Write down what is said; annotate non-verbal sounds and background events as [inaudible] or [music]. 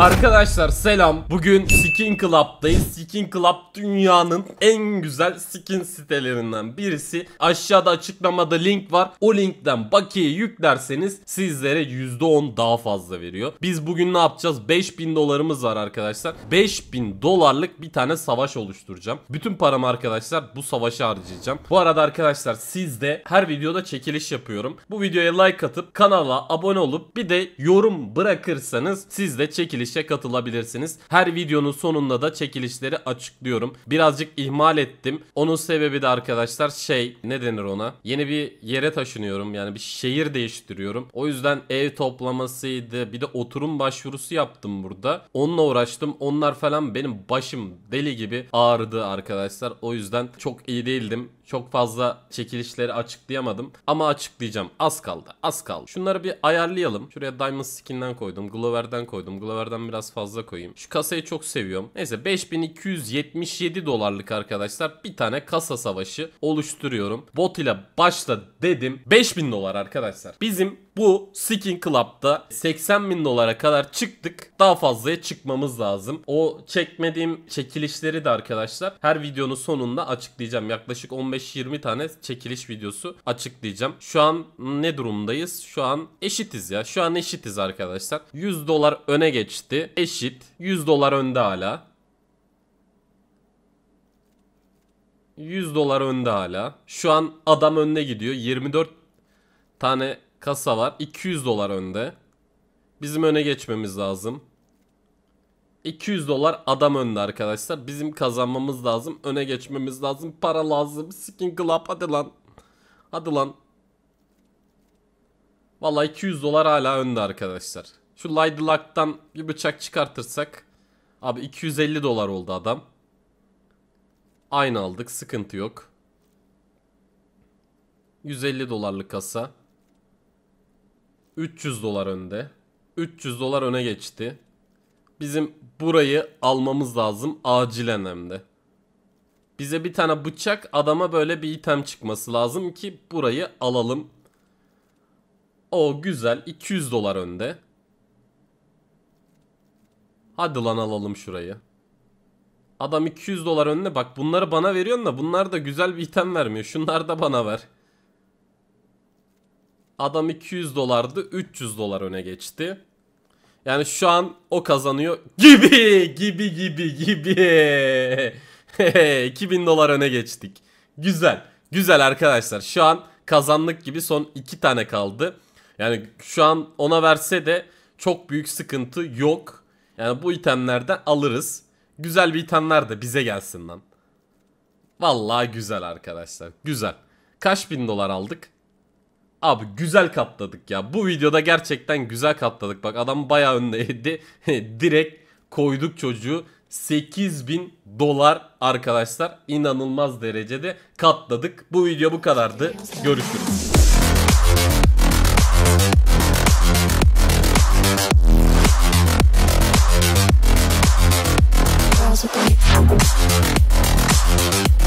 Arkadaşlar selam. Bugün Skin Club'dayız. Skin Club dünyanın en güzel skin sitelerinden birisi. Aşağıda açıklamada link var. O linkten bakiye yüklerseniz sizlere %10 daha fazla veriyor. Biz bugün ne yapacağız? 5000 dolarımız var arkadaşlar. 5000 dolarlık bir tane savaş oluşturacağım. Bütün paramı arkadaşlar bu savaşa harcayacağım. Bu arada arkadaşlar siz de her videoda çekiliş yapıyorum. Bu videoya like atıp kanala abone olup bir de yorum bırakırsanız siz de çekiliş çekilişe katılabilirsiniz. Her videonun sonunda da çekilişleri açıklıyorum. Birazcık ihmal ettim. Onun sebebi de arkadaşlar şey ne denir ona? Yeni bir yere taşınıyorum yani bir şehir değiştiriyorum. O yüzden ev toplamasıydı bir de oturum başvurusu yaptım burada. Onunla uğraştım. Onlar falan benim başım deli gibi ağrıdı arkadaşlar. O yüzden çok iyi değildim. Çok fazla çekilişleri açıklayamadım. Ama açıklayacağım. Az kaldı. Az kaldı. Şunları bir ayarlayalım. Şuraya Diamond Skin'den koydum. Glover'den koydum. Glover'den ben biraz fazla koyayım. Şu kasayı çok seviyorum. Neyse 5277 dolarlık arkadaşlar bir tane kasa savaşı oluşturuyorum. Bot ile başla dedim. 5000 dolar arkadaşlar. Bizim bu Skin Club'da 80 bin dolara kadar çıktık. Daha fazlaya çıkmamız lazım. O çekmediğim çekilişleri de arkadaşlar her videonun sonunda açıklayacağım. Yaklaşık 15-20 tane çekiliş videosu açıklayacağım. Şu an ne durumdayız? Şu an eşitiz ya. Şu an eşitiz arkadaşlar. 100 dolar öne geçti. Eşit. 100 dolar önde hala. 100 dolar önde hala. Şu an adam önde gidiyor. 24 tane Kasa var, 200 dolar önde. Bizim öne geçmemiz lazım. 200 dolar adam önde arkadaşlar. Bizim kazanmamız lazım. Öne geçmemiz lazım. Para lazım. Skin Club hadi lan. Hadi lan. Valla 200 dolar hala önde arkadaşlar. Şu Lidlock'tan bir bıçak çıkartırsak. Abi 250 dolar oldu adam. Aynı aldık. Sıkıntı yok. 150 dolarlık kasa. 300 dolar önde. 300 dolar öne geçti. Bizim burayı almamız lazım acilen hem de. Bize bir tane bıçak adama böyle bir item çıkması lazım ki burayı alalım. O güzel 200 dolar önde. Hadi lan alalım şurayı. Adam 200 dolar önde. bak bunları bana veriyorsun da bunlar da güzel bir item vermiyor. Şunlar da bana ver. Adam 200 dolardı 300 dolar öne geçti. Yani şu an o kazanıyor gibi gibi gibi gibi. 2000 [laughs] dolar öne geçtik. Güzel. Güzel arkadaşlar. Şu an kazanlık gibi son 2 tane kaldı. Yani şu an ona verse de çok büyük sıkıntı yok. Yani bu itemlerden alırız. Güzel bir itemler de bize gelsin lan. Vallahi güzel arkadaşlar. Güzel. Kaç bin dolar aldık? Abi güzel katladık ya. Bu videoda gerçekten güzel katladık. Bak adam bayağı önündeydi. [laughs] Direkt koyduk çocuğu. 8000 dolar arkadaşlar. İnanılmaz derecede katladık. Bu video bu kadardı. Görüşürüz. Thank